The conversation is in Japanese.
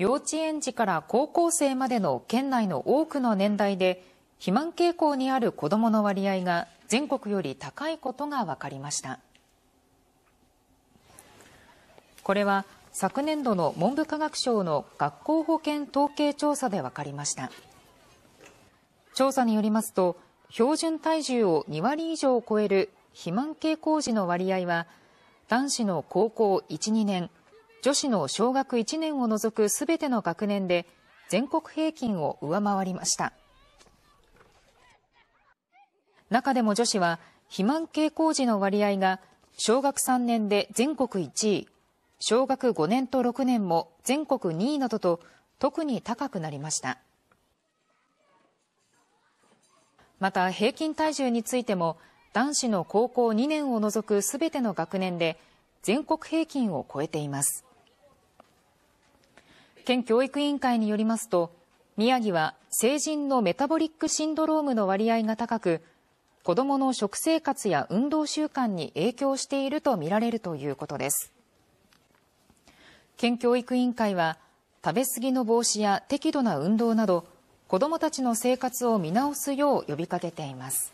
幼稚園児から高校生までの県内の多くの年代で肥満傾向にある子どもの割合が全国より高いことが分かりましたこれは昨年度の文部科学省の学校保健統計調査で分かりました調査によりますと標準体重を2割以上超える肥満傾向児の割合は男子の高校12年女子の小学1年を除くすべての学年で全国平均を上回りました中でも女子は肥満傾向時の割合が小学3年で全国1位小学5年と6年も全国2位などと特に高くなりましたまた平均体重についても男子の高校2年を除くすべての学年で全国平均を超えています県教育委員会によりますと、宮城は成人のメタボリックシンドロームの割合が高く、子どもの食生活や運動習慣に影響しているとみられるということです。県教育委員会は、食べ過ぎの防止や適度な運動など、子どもたちの生活を見直すよう呼びかけています。